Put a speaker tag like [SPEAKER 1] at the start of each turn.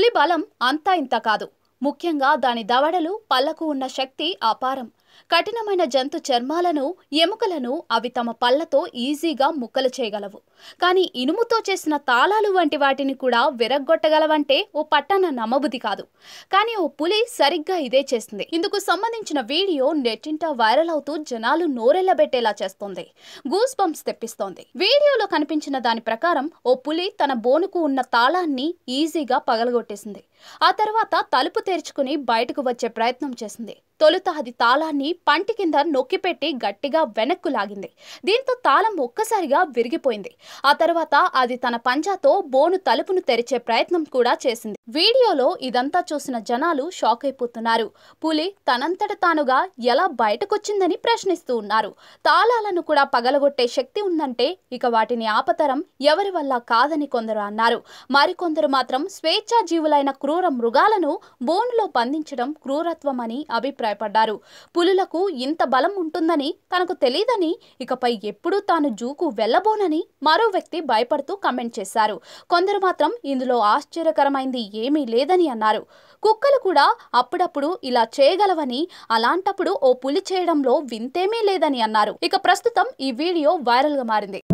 [SPEAKER 1] పులి బలం అంతా ఇంత కాదు ముఖ్యంగా దాని దవడలు పళ్లకు ఉన్న శక్తి అపారం కఠినమైన జంతు చర్మాలను ఎముకలను అవి తమ పళ్లతో ఈజీగా ముక్కలు చేయగలవు కానీ ఇనుముతో చేసిన తాళాలు వంటి వాటిని కూడా విరగ్గొట్టగలవంటే ఓ పట్టణ నమ్మబుద్ధి కాదు కానీ ఓ పులి సరిగ్గా ఇదే చేస్తుంది ఇందుకు సంబంధించిన వీడియో నెట్టింట వైరల్ అవుతూ జనాలు నోరెళ్లబెట్టేలా చేస్తోంది గూస్ బంప్స్ తెప్పిస్తోంది వీడియోలో కనిపించిన దాని ప్రకారం ఓ పులి తన బోనుకు ఉన్న తాళాన్ని ఈజీగా పగలగొట్టేసింది ఆ తర్వాత తలుపు తెరుచుకుని బయటకు వచ్చే ప్రయత్నం చేసింది తొలుత అది తాళాన్ని పంటి కింద నొక్కిపెట్టి గట్టిగా వెనక్కు లాగింది దీంతో తాళం ఒక్కసారిగా విరిగిపోయింది ఆ తర్వాత అది తన పంజాతో బోను తలుపును తెరిచే ప్రయత్నం కూడా చేసింది వీడియోలో ఇదంతా చూసిన జనాలు షాక్ అయిపోతున్నారు పులి తనంతట తానుగా ఎలా బయటకొచ్చిందని ప్రశ్నిస్తూ ఉన్నారు తాళాలను కూడా పగలగొట్టే శక్తి ఉందంటే ఇక వాటిని ఆపతరం ఎవరి వల్ల కాదని కొందరు అన్నారు మరికొందరు మాత్రం స్వేచ్ఛాజీవులైన క్రూర మృగాలను బోనులో బంధించడం క్రూరత్వం అని అభిప్రాయం అభిప్రాయపడ్డారు పులులకు ఇంత బలం ఉంటుందని తనకు తెలియదని ఇకపై ఎప్పుడూ తాను జూకు వెళ్ళబోనని మరో వ్యక్తి భయపడుతూ కమెంట్ చేశారు కొందరు మాత్రం ఇందులో ఆశ్చర్యకరమైంది ఏమీ లేదని అన్నారు కుక్కలు కూడా అప్పుడప్పుడు ఇలా చేయగలవని అలాంటప్పుడు ఓ పులి చేయడంలో వింతేమీ లేదని అన్నారు ఇక ప్రస్తుతం ఈ వీడియో వైరల్గా మారింది